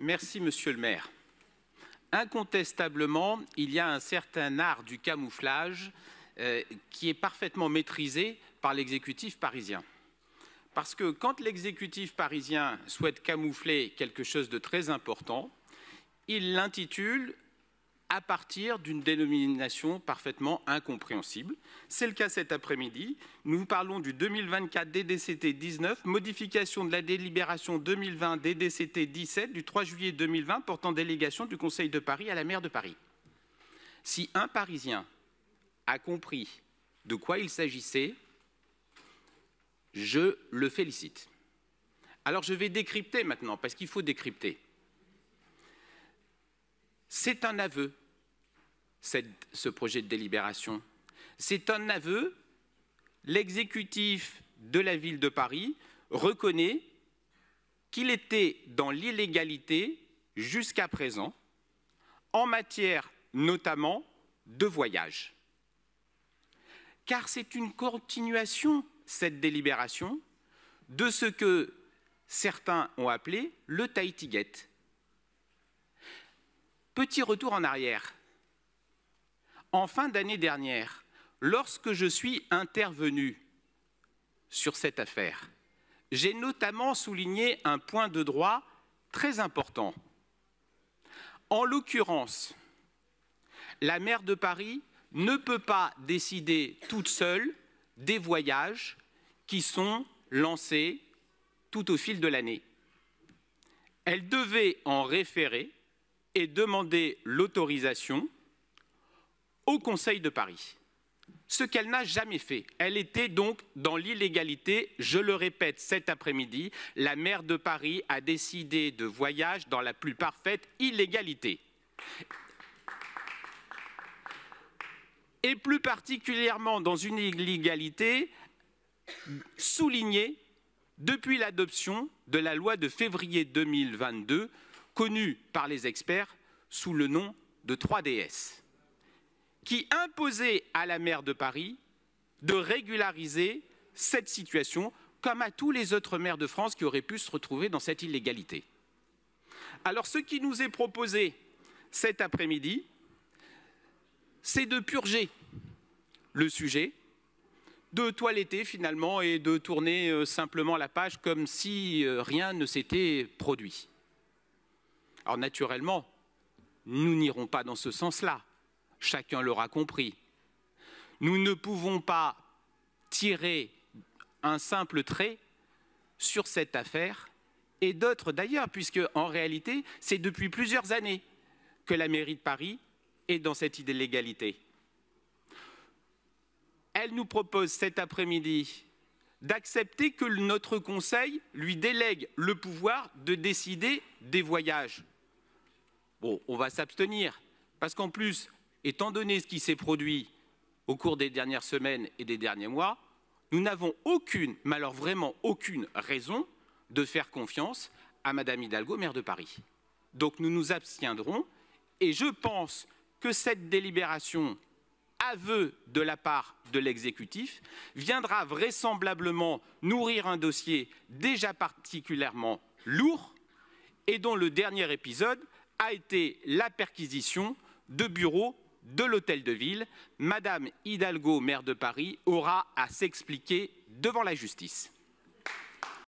Merci, monsieur le maire. Incontestablement, il y a un certain art du camouflage euh, qui est parfaitement maîtrisé par l'exécutif parisien. Parce que quand l'exécutif parisien souhaite camoufler quelque chose de très important, il l'intitule à partir d'une dénomination parfaitement incompréhensible. C'est le cas cet après-midi. Nous parlons du 2024 DDCT 19, modification de la délibération 2020 DDCT 17 du 3 juillet 2020 portant délégation du Conseil de Paris à la maire de Paris. Si un Parisien a compris de quoi il s'agissait, je le félicite. Alors je vais décrypter maintenant, parce qu'il faut décrypter. C'est un aveu ce projet de délibération. C'est un aveu. L'exécutif de la ville de Paris reconnaît qu'il était dans l'illégalité jusqu'à présent, en matière notamment de voyage. Car c'est une continuation, cette délibération, de ce que certains ont appelé le Tahiti Get. Petit retour en arrière en fin d'année dernière, lorsque je suis intervenu sur cette affaire, j'ai notamment souligné un point de droit très important. En l'occurrence, la maire de Paris ne peut pas décider toute seule des voyages qui sont lancés tout au fil de l'année. Elle devait en référer et demander l'autorisation au Conseil de Paris. Ce qu'elle n'a jamais fait. Elle était donc dans l'illégalité. Je le répète cet après-midi, la maire de Paris a décidé de voyage dans la plus parfaite illégalité. Et plus particulièrement dans une illégalité soulignée depuis l'adoption de la loi de février 2022, connue par les experts sous le nom de 3DS qui imposait à la maire de Paris de régulariser cette situation, comme à tous les autres maires de France qui auraient pu se retrouver dans cette illégalité. Alors ce qui nous est proposé cet après-midi, c'est de purger le sujet, de toiletter finalement et de tourner euh, simplement la page comme si euh, rien ne s'était produit. Alors naturellement, nous n'irons pas dans ce sens-là. Chacun l'aura compris. Nous ne pouvons pas tirer un simple trait sur cette affaire et d'autres d'ailleurs, puisque en réalité, c'est depuis plusieurs années que la mairie de Paris est dans cette idée Elle nous propose cet après-midi d'accepter que notre Conseil lui délègue le pouvoir de décider des voyages. Bon, on va s'abstenir, parce qu'en plus, étant donné ce qui s'est produit au cours des dernières semaines et des derniers mois, nous n'avons aucune, mais alors vraiment aucune raison de faire confiance à Madame Hidalgo, maire de Paris. Donc nous nous abstiendrons et je pense que cette délibération aveu de la part de l'exécutif viendra vraisemblablement nourrir un dossier déjà particulièrement lourd et dont le dernier épisode a été la perquisition de bureaux de l'hôtel de ville, Madame Hidalgo, maire de Paris, aura à s'expliquer devant la justice.